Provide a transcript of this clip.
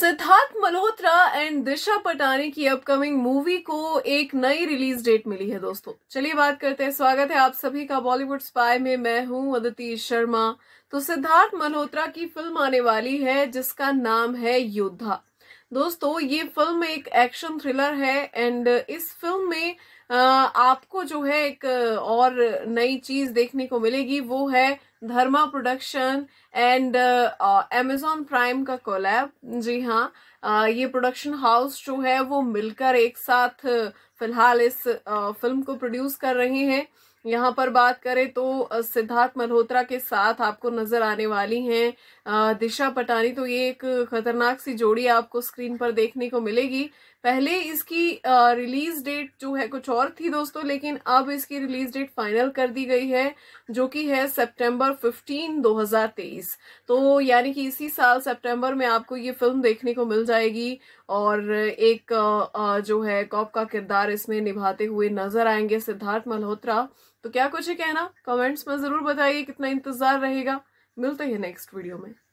Siddharth Malhotra and Disha Patani की upcoming movie को एक नई रिलीज डेट मिली है दोस्तों चलिए बात करते हैं स्वागत है आप सभी का बॉलीवुड स्पाई में मैं हूं अदिति शर्मा तो सिद्धार्थ मल्होत्रा की फिल्म आने वाली है जिसका नाम है योद्धा दोस्तों ये फिल्म एक एक्शन थ्रिलर है एंड इस फिल्म में आपको जो है एक और नई चीज देखने को मिलेगी वो है Dharma production and Amazon Prime का कोलैब जी हाँ ये प्रोडक्शन हाउस जो है वो मिलकर एक साथ फिलहाल इस फिल्म को प्रोड्यूस कर रहे हैं यहाँ पर बात करें तो सिद्धार्थ मल्होत्रा के साथ आपको नजर आने वाली हैं दिशा पटानी तो ये एक खतरनाक सी जोड़ी आपको स्क्रीन पर देखने को मिलेगी पहले इसकी रिलीज डेट जो है कुछ और और थी दोस्तों लेकिन अब इसकी रिलीज डेट फाइनल कर दी गई है जो कि है सितंबर 15 2023 तो यानी कि इसी साल सितंबर में आपको ये फिल्म देखने को मिल जाएगी और एक जो है कॉप का किरदार इसमें निभाते हुए नजर आएंगे सिद्धार्थ मल्होत्रा तो क्या कुछ है कहना कमेंट्स में ज़रूर बताइए कितना इंतज़ार रहेगा मिलते हैं नेक्स्ट वीडियो में